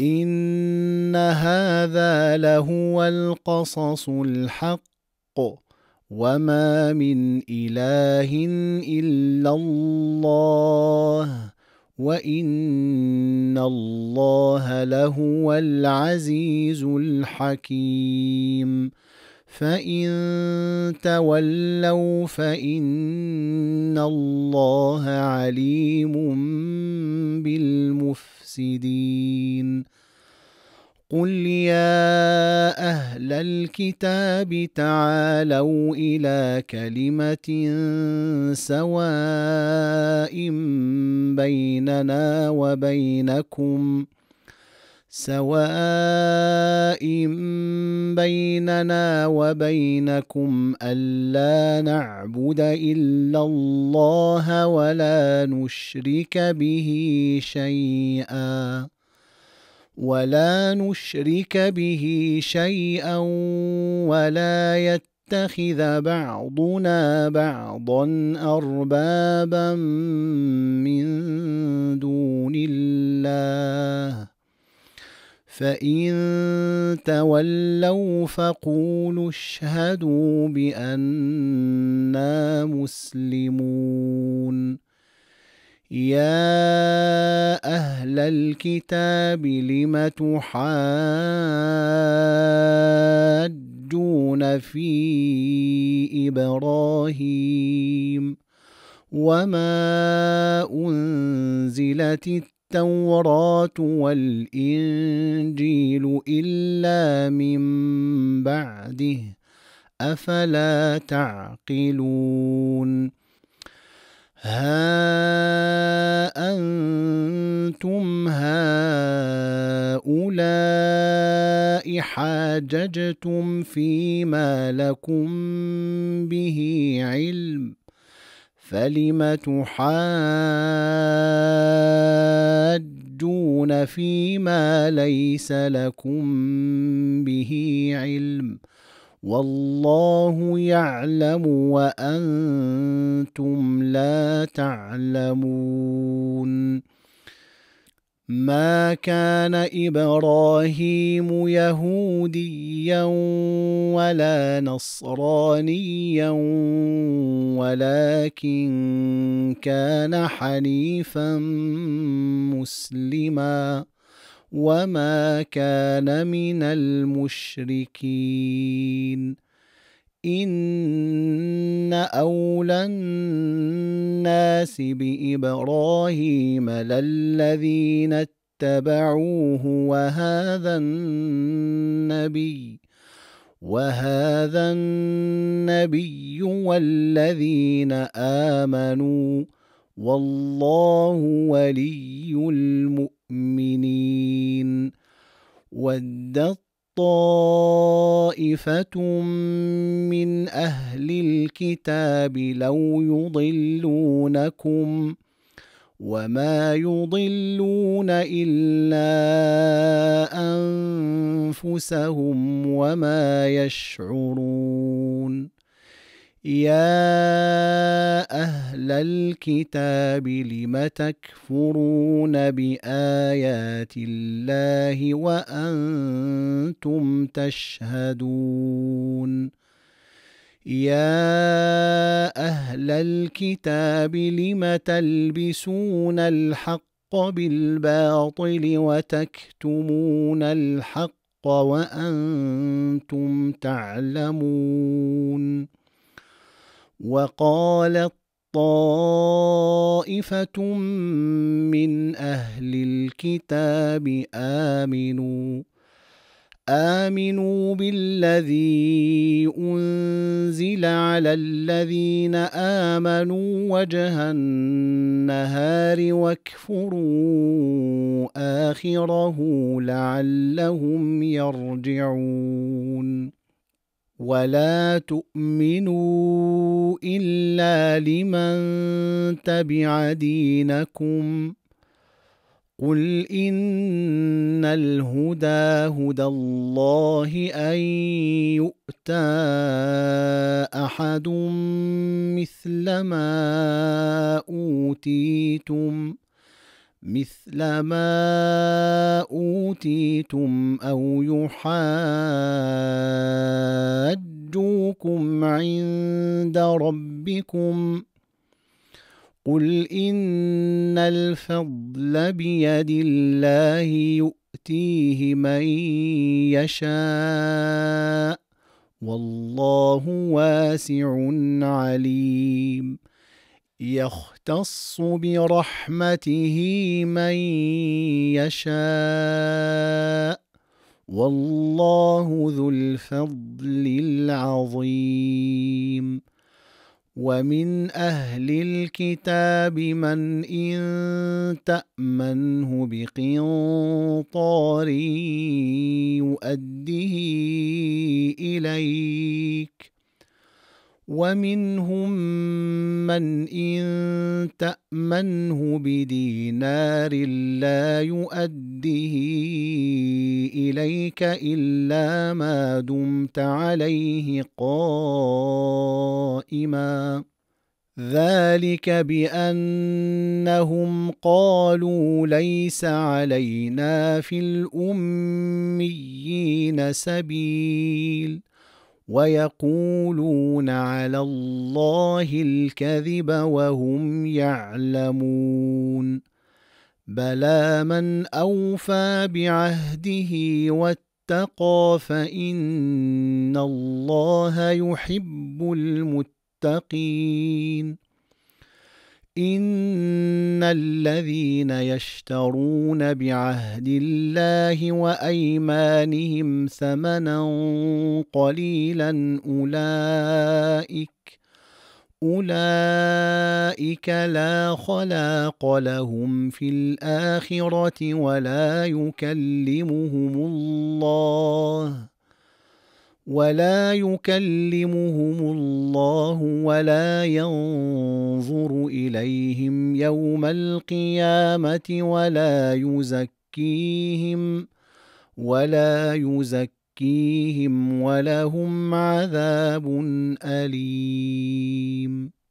ان هذا لهو القصص الحق وما من اله الا الله وان الله لهو العزيز الحكيم فان تولوا فان الله عليم بال مفسدين قل يا اهل الكتاب تعالوا الى كلمه سواء بيننا وبينكم ۖ سواء بيننا وبينكم الا نعبد الا الله ولا نشرك به شيئا ولا نشرك به شيئا ولا يتخذ بعضنا بعضا اربابا من دون الله فإن تولوا فقولوا اشهدوا بأننا مسلمون يا أهل الكتاب لم تحاجون في إبراهيم وما أنزلت التوراة والإنجيل إلا من بعده أفلا تعقلون ها أنتم هؤلاء حاججتم فيما لكم به علم فلم تحاجون فيما ليس لكم به علم والله يعلم وانتم لا تعلمون ما كان ابراهيم يهوديا ولا نصرانيا ولكن كان حنيفا مسلما وما كان من المشركين إن أولى الناس بإبراهيم للذين اتبعوه وهذا النبي وهذا النبي والذين آمنوا والله ولي المؤمنين ودت طائفة من أهل الكتاب لو يضلونكم وما يضلون إلا أنفسهم وما يشعرون يا اهل الكتاب لم تكفرون بايات الله وانتم تشهدون يا اهل الكتاب لم تلبسون الحق بالباطل وتكتمون الحق وانتم تعلمون وقالت طائفة من أهل الكتاب آمنوا آمنوا بالذي أنزل على الذين آمنوا وجه النهار واكفروا آخره لعلهم يرجعون ولا تؤمنوا إلا لمن تبع دينكم قل إن الهدى هدى الله أن يؤتى أحد مثل ما أوتيتم مثل ما أوتيتم أو يحاد أجركم عند ربكم قل إن الفضل بيد الله يؤتيه من يشاء والله واسع عليم يختص برحمته من يشاء والله ذو الفضل العظيم ومن أهل الكتاب من إن تأمنه بقنطار يؤده إليك ومنهم من إن تأمنه بدينار لا يؤده إليك إلا ما دمت عليه قائما ذلك بأنهم قالوا ليس علينا في الأميين سبيل ويقولون على الله الكذب وهم يعلمون بلى من أوفى بعهده واتقى فإن الله يحب المتقين إن الذين يشترون بعهد الله وأيمانهم ثمنا قليلا أولئك أولئك لا خلاق لهم في الآخرة ولا يكلمهم الله ولا يكلمهم الله ولا ينظر إليهم يوم القيامة ولا يزكيهم ولا يزكيهم يزكيهم ولهم عذاب أليم